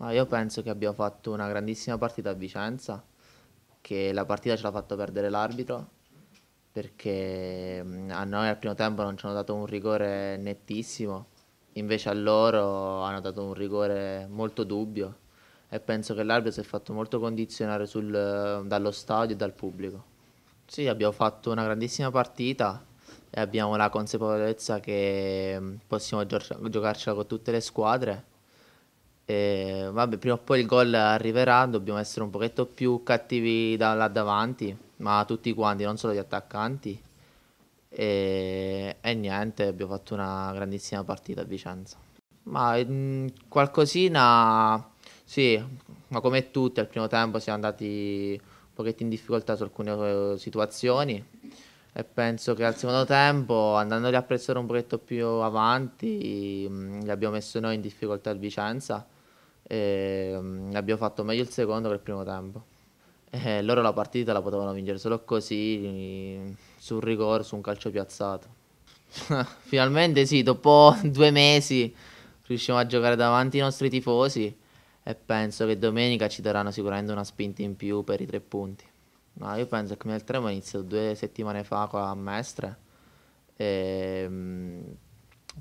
Ma io penso che abbiamo fatto una grandissima partita a Vicenza, che la partita ce l'ha fatto perdere l'arbitro, perché a noi al primo tempo non ci hanno dato un rigore nettissimo, invece a loro hanno dato un rigore molto dubbio e penso che l'arbitro si è fatto molto condizionare sul, dallo stadio e dal pubblico. Sì, abbiamo fatto una grandissima partita e abbiamo la consapevolezza che possiamo giocarcela con tutte le squadre e, vabbè, prima o poi il gol arriverà, dobbiamo essere un pochetto più cattivi da là davanti, ma tutti quanti, non solo gli attaccanti. E, e niente, abbiamo fatto una grandissima partita a Vicenza. Ma mh, mm, qualcosina, sì, ma come tutti al primo tempo siamo andati un pochetto in difficoltà su alcune eh, situazioni e penso che al secondo tempo andandoli a pressare un pochetto più avanti mm, li abbiamo messo noi in difficoltà il Vicenza e ehm, abbiamo fatto meglio il secondo che il primo tempo. E eh, loro la partita la potevano vincere solo così, sul rigore, su un calcio piazzato. Finalmente sì, dopo due mesi riusciamo a giocare davanti ai nostri tifosi e penso che domenica ci daranno sicuramente una spinta in più per i tre punti. No, io penso che nel tremo è iniziato due settimane fa qua a Mestre e mm,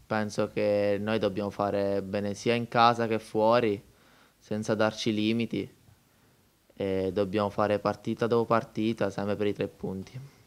penso che noi dobbiamo fare bene sia in casa che fuori senza darci limiti e dobbiamo fare partita dopo partita sempre per i tre punti.